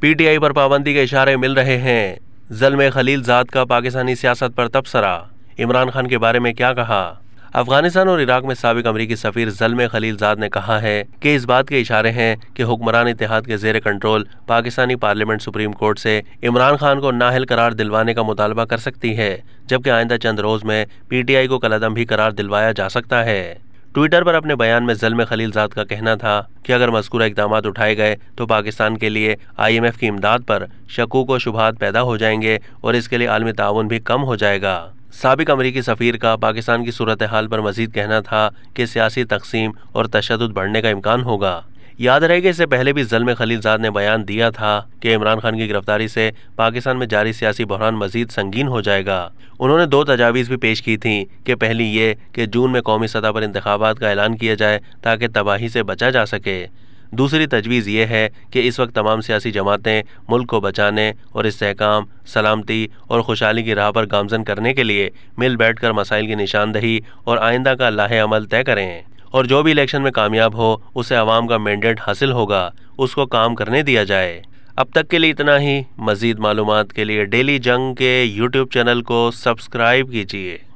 PTI पर पाबंदी के इशारे मिल रहे हैं जलमे खलील जाद का पाकिस्तानी सियासत पर तबसरा इमरान खान के बारे में क्या कहा अफगानिस्तान और इराक में सबक अमरीकी सफ़ीर जलमे जाद ने कहा है कि इस बात के इशारे हैं कि हुक्मरान इतिहाद के जेर control Pakistani parliament supreme court से इमरान खान को नाहल करार दिलवाने का मुतालबा कर सकती है जबकि आइंदा चंद रोज़ में पीटीआई को कलदम भी करार दिलवाया जा सकता है ट्विटर पर अपने बयान में जलम खलीलजाद का कहना था कि अगर मस्कूरा इकदाम उठाए गए तो पाकिस्तान के लिए आईएमएफ की इमदाद पर शकूक व शुभात पैदा हो जाएंगे और इसके लिए आलमी ताउन भी कम हो जाएगा सबक अमरीकी सफ़ीर का पाकिस्तान की सूरत हाल पर मजीद कहना था कि सियासी तकसीम और तशद बढ़ने का इम्कान होगा याद रहे कि इससे पहले भी जलमे खलीलजाद ने बयान दिया था कि इमरान खान की गिरफ्तारी से पाकिस्तान में जारी सियासी बहरान मजीद संगीन हो जाएगा उन्होंने दो तजावीज़ भी पेश की थी कि पहली ये कि जून में कौमी सतह पर इंतबात का ऐलान किया जाए ताकि तबाही से बचा जा सके दूसरी तजवीज़ ये है कि इस वक्त तमाम सियासी जमातें मुल्क को बचाने और इसकाम सलामती और खुशहाली की राह पर गामजन करने के लिए मिल बैठ कर मसाइल की निशानदही और आइंदा का लाहेमल अमल तय करें और जो भी इलेक्शन में कामयाब हो उसे आवाम का मैंडेट हासिल होगा उसको काम करने दिया जाए अब तक के लिए इतना ही मज़ीद मालूम के लिए डेली जंग के यूट्यूब चैनल को सब्सक्राइब कीजिए